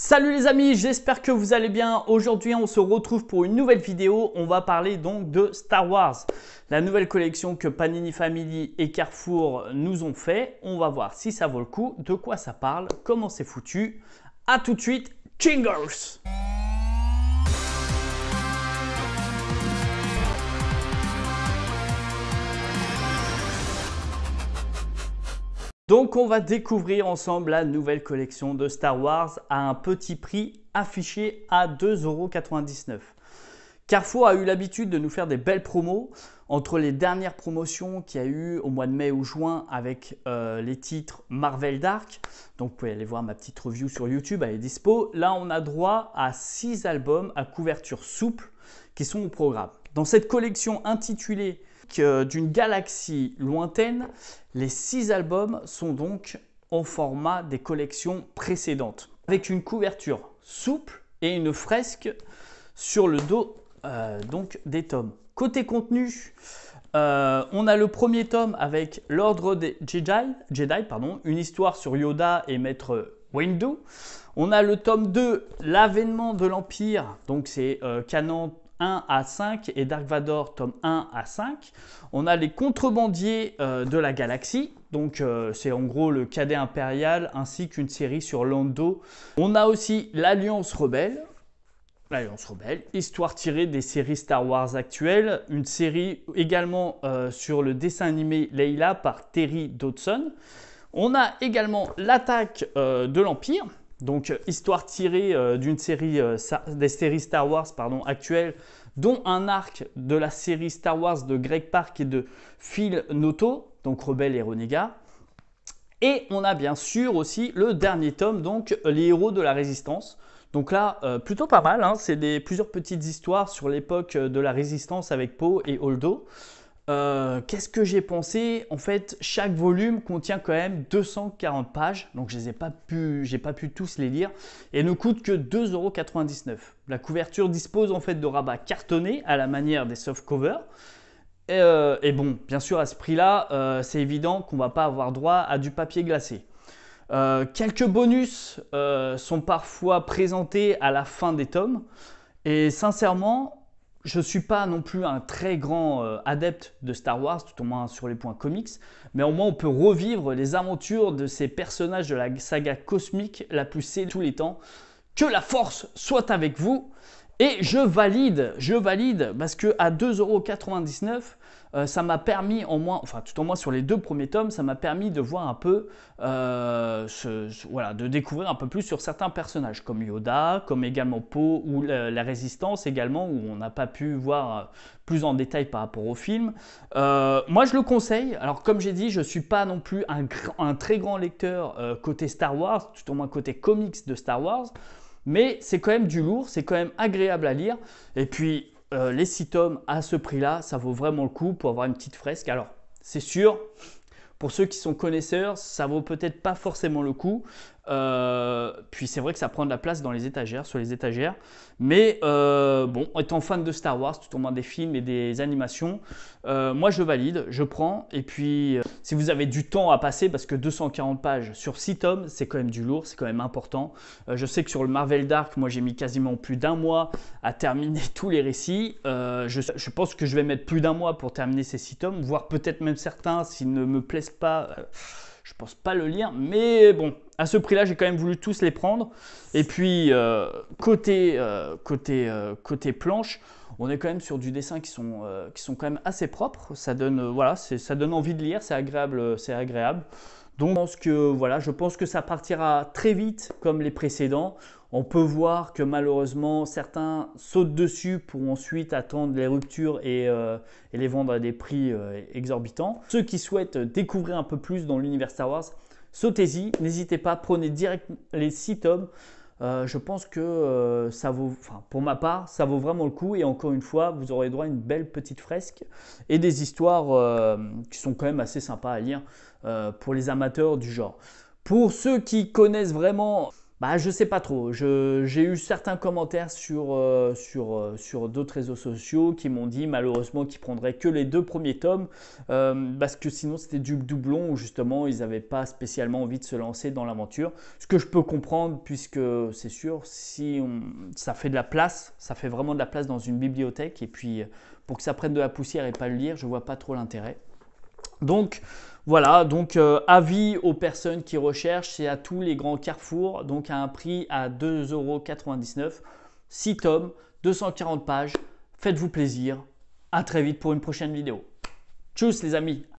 Salut les amis, j'espère que vous allez bien. Aujourd'hui, on se retrouve pour une nouvelle vidéo. On va parler donc de Star Wars, la nouvelle collection que Panini Family et Carrefour nous ont fait. On va voir si ça vaut le coup, de quoi ça parle, comment c'est foutu. À tout de suite, Jingles Donc on va découvrir ensemble la nouvelle collection de Star Wars à un petit prix affiché à 2,99€. Carrefour a eu l'habitude de nous faire des belles promos. Entre les dernières promotions qu'il y a eu au mois de mai ou juin avec euh, les titres Marvel Dark, donc vous pouvez aller voir ma petite review sur YouTube, elle est dispo. Là, on a droit à 6 albums à couverture souple qui sont au programme. Dans cette collection intitulée euh, d'une galaxie lointaine. Les six albums sont donc en format des collections précédentes, avec une couverture souple et une fresque sur le dos euh, donc des tomes. Côté contenu, euh, on a le premier tome avec l'ordre des Jedi, Jedi pardon, une histoire sur Yoda et Maître Windu. On a le tome 2, l'avènement de l'Empire, donc c'est Canon 1 à 5 et Dark Vador tome 1 à 5. On a les contrebandiers euh, de la galaxie, donc euh, c'est en gros le cadet impérial ainsi qu'une série sur Lando. On a aussi l'Alliance Rebelle. L'Alliance Rebelle, histoire tirée des séries Star Wars actuelles, une série également euh, sur le dessin animé Leila par Terry Dodson. On a également l'attaque de l'Empire, donc, euh, histoire tirée euh, d'une série, euh, des séries Star Wars pardon, actuelles, dont un arc de la série Star Wars de Greg Park et de Phil Noto, donc Rebelle et Renégat. Et on a bien sûr aussi le dernier tome, donc Les héros de la résistance. Donc là, plutôt pas mal, hein, c'est plusieurs petites histoires sur l'époque de la résistance avec Poe et Holdo. Euh, qu'est-ce que j'ai pensé En fait, chaque volume contient quand même 240 pages, donc je n'ai pas, pu, pas pu tous les lire, et ne coûte que 2,99€. La couverture dispose en fait de rabats cartonnés à la manière des soft Et, euh, et, bon, bien sûr, à ce prix-là, euh, c'est évident qu'on va pas avoir droit à du papier glacé. quelques bonus sont parfois présentés à la fin des tomes. Et sincèrement, je ne suis pas non plus un très grand euh, adepte de Star Wars, tout au moins sur les points comics, mais au moins on peut revivre les aventures de ces personnages de la saga cosmique la plus célèbre de tous les temps. Que la force soit avec vous et je valide, je valide parce que à 2,99€, euh, ça m'a permis au moins, enfin tout au moins sur les deux premiers tomes, ça m'a permis de voir un peu, euh, voilà, de découvrir un peu plus sur certains personnages comme Yoda, comme également Poe ou la, Résistance également où on n'a pas pu voir euh, plus en détail par rapport au film. moi je le conseille. Alors comme j'ai dit, je ne suis pas non plus un, un très grand lecteur côté Star Wars, tout au moins côté comics de Star Wars. Mais c'est quand même du lourd, c'est quand même agréable à lire. Et puis, euh, les 6 tomes à ce prix-là, ça vaut vraiment le coup pour avoir une petite fresque. Alors, c'est sûr, pour ceux qui sont connaisseurs, ça vaut peut-être pas forcément le coup. Euh, puis c'est vrai que ça prend de la place dans les étagères, sur les étagères. Mais euh, bon, étant fan de Star Wars, tout au moins des films et des animations, euh, moi je valide, je prends. Et puis si vous avez du temps à passer, parce que 240 pages sur 6 tomes, c'est quand même du lourd, c'est quand même important. je sais que sur le Marvel Dark, moi j'ai mis quasiment plus d'un mois à terminer tous les récits. Je, pense que je vais mettre plus d'un mois pour terminer ces 6 tomes, voire peut-être même certains s'ils ne me plaisent pas. je pense pas le lire, mais bon, à ce prix-là, j'ai quand même voulu tous les prendre. Et puis, euh, côté, euh, côté, euh, côté planche, on est quand même sur du dessin qui sont, qui sont quand même assez propres. Ça donne, voilà, ça donne envie de lire, c'est agréable, c'est agréable. Donc, je pense, que, voilà, je pense que ça partira très vite comme les précédents. On peut voir que malheureusement, certains sautent dessus pour ensuite attendre les ruptures et, les vendre à des prix exorbitants. Ceux qui souhaitent découvrir un peu plus dans l'univers Star Wars, Sautez-y, n'hésitez pas, prenez direct les 6 tomes. Euh, je pense que euh, ça vaut, enfin, pour ma part, ça vaut vraiment le coup. Et encore une fois, vous aurez droit à une belle petite fresque et des histoires euh, qui sont quand même assez sympas à lire pour les amateurs du genre. Pour ceux qui connaissent vraiment bah, je sais pas trop. J'ai eu certains commentaires sur, euh, sur, euh, sur d'autres réseaux sociaux qui m'ont dit malheureusement qu'ils prendraient que les deux premiers tomes euh, parce que sinon c'était du doublon où justement ils n'avaient pas spécialement envie de se lancer dans l'aventure. Ce que je peux comprendre puisque c'est sûr, si ça fait de la place, ça fait vraiment de la place dans une bibliothèque et puis pour que ça prenne de la poussière et pas le lire, je vois pas trop l'intérêt. Donc voilà, donc euh, avis aux personnes qui recherchent, c'est à tous les grands carrefours, donc à un prix à 2,99€. 6 tomes, 240 pages, faites-vous plaisir. À très vite pour une prochaine vidéo. Tchuss les amis